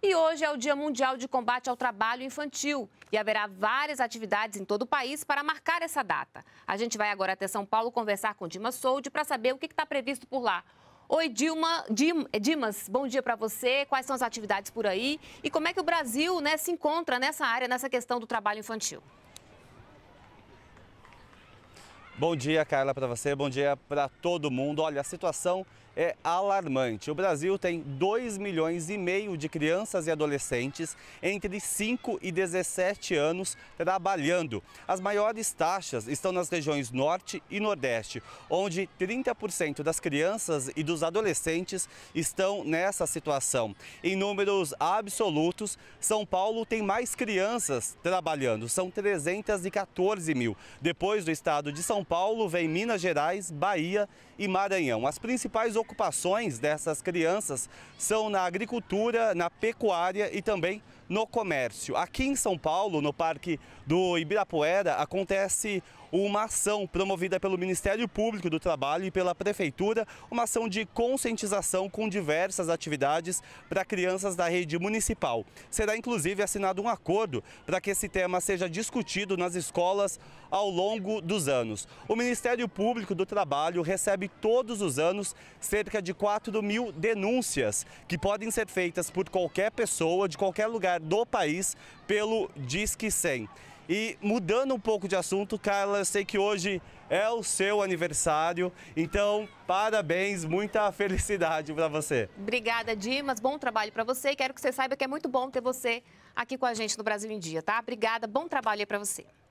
E hoje é o Dia Mundial de Combate ao Trabalho Infantil e haverá várias atividades em todo o país para marcar essa data. A gente vai agora até São Paulo conversar com Dimas Soldi para saber o que está previsto por lá. Oi, Dilma, Dim, Dimas, bom dia para você. Quais são as atividades por aí e como é que o Brasil né, se encontra nessa área, nessa questão do trabalho infantil? Bom dia, Carla, para você. Bom dia para todo mundo. Olha, a situação é alarmante. O Brasil tem 2 milhões e meio de crianças e adolescentes entre 5 e 17 anos trabalhando. As maiores taxas estão nas regiões Norte e Nordeste, onde 30% das crianças e dos adolescentes estão nessa situação. Em números absolutos, São Paulo tem mais crianças trabalhando, são 314 mil. Depois do estado de São Paulo, vem Minas Gerais, Bahia e Maranhão. As principais preocupações dessas crianças são na agricultura, na pecuária e também no comércio. Aqui em São Paulo, no Parque do Ibirapuera, acontece uma ação promovida pelo Ministério Público do Trabalho e pela Prefeitura, uma ação de conscientização com diversas atividades para crianças da rede municipal. Será inclusive assinado um acordo para que esse tema seja discutido nas escolas ao longo dos anos. O Ministério Público do Trabalho recebe todos os anos cerca de 4 mil denúncias que podem ser feitas por qualquer pessoa de qualquer lugar lugar do país pelo Disque 100. E mudando um pouco de assunto, Carla, sei que hoje é o seu aniversário, então parabéns, muita felicidade para você. Obrigada, Dimas, bom trabalho para você e quero que você saiba que é muito bom ter você aqui com a gente no Brasil em Dia, tá? Obrigada, bom trabalho aí para você.